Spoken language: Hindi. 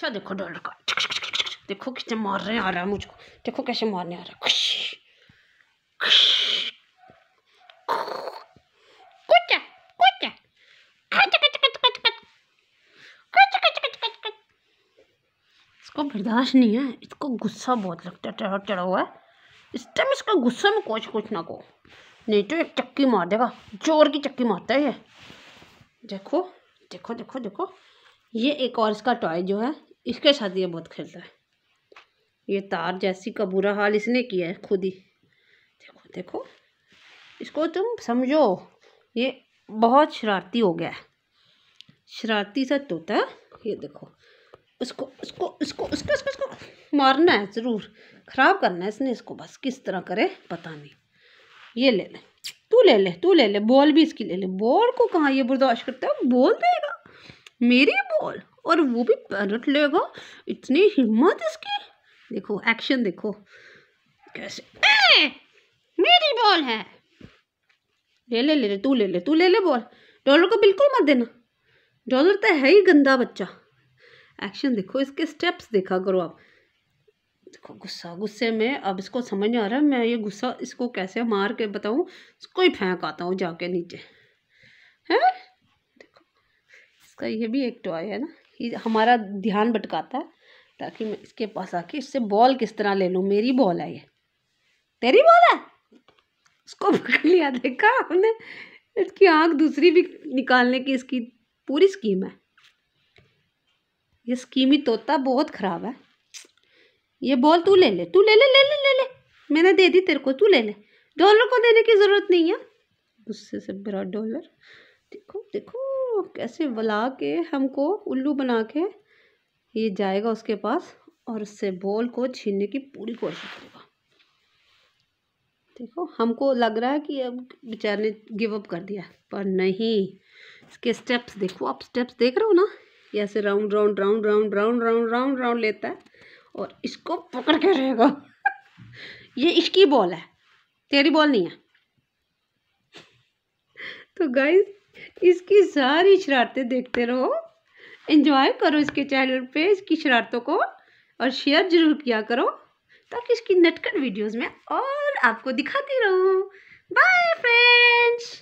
अच्छा देखो डॉलर का देखो कितने मार रहे आ रहा है मुझको देखो कैसे मारने आ रहा है खुश इसको बर्दाश्त नहीं है इसको गुस्सा बहुत लगता है चढ़ा चढ़ा हुआ है इस टाइम इसका गुस्सा में कुछ कुछ ना को नहीं तो एक चक्की मार देगा जोर की चक्की मारता है ये देखो देखो देखो देखो ये एक और इसका टॉय जो है इसके साथ ये बहुत खेलता है ये तार जैसी का बुरा हाल इसने किया है खुद ही देखो देखो इसको तुम समझो ये बहुत शरारती हो गया है शरारती सा तोता तो ये देखो उसको उसको उसको उसको उसको उसको मारना है ज़रूर ख़राब करना है इसने इसको बस किस तरह करे पता नहीं ये ले ले तू ले ले तू ले ले बॉल भी इसकी ले ले बॉल को कहाँ ये बर्दाश्त करता है बोल देगा मेरी बॉल और वो भी पैरट लेगा इतनी हिम्मत इसकी देखो एक्शन देखो कैसे ए, मेरी बॉल है ले ले ले तू ले ले तू ले ले बॉल डॉलर को बिल्कुल मत देना डॉलर तो है ही गंदा बच्चा एक्शन देखो इसके स्टेप्स देखा करो आप देखो गुस्सा गुस्से में अब इसको समझ आ रहा है मैं ये गुस्सा इसको कैसे मार के बताऊँ इसको ही फेंक आता हूँ जाके नीचे हैं इसका ये भी एक टॉय है ना ये हमारा ध्यान भटकाता है ताकि मैं इसके पास आके इससे बॉल किस तरह ले लूँ मेरी बॉल है ये तेरी बॉल है उसको पकड़ लिया देखा हमने इसकी आँख दूसरी भी निकालने की इसकी पूरी स्कीम है ये स्कीमी तोता बहुत ख़राब है ये बॉल तू ले ले तू ले ले ले ले ले ले मैंने दे दी तेरे को तू ले ले डॉलर को देने की ज़रूरत नहीं है गुस्से से बड़ा डॉलर देखो देखो कैसे बुला के हमको उल्लू बना के ये जाएगा उसके पास और उससे बॉल को छीनने की पूरी कोशिश करेगा देखो हमको लग रहा है कि अब बेचारे ने गिव अप कर दिया पर नहीं इसके स्टेप्स देखो आप स्टेप्स देख रहे हो ना ये ऐसे round round round round round round round round लेता है और इसको पकड़ के रहेगा ये इसकी बॉल है तेरी बॉल नहीं है तो गाइस इसकी सारी शरारतें देखते रहो एंजॉय करो इसके चैनल पे इसकी शरारतों को और शेयर जरूर किया करो ताकि इसकी नटखट वीडियोस में और आपको दिखाती रहूँ बाय फ्रेंड्स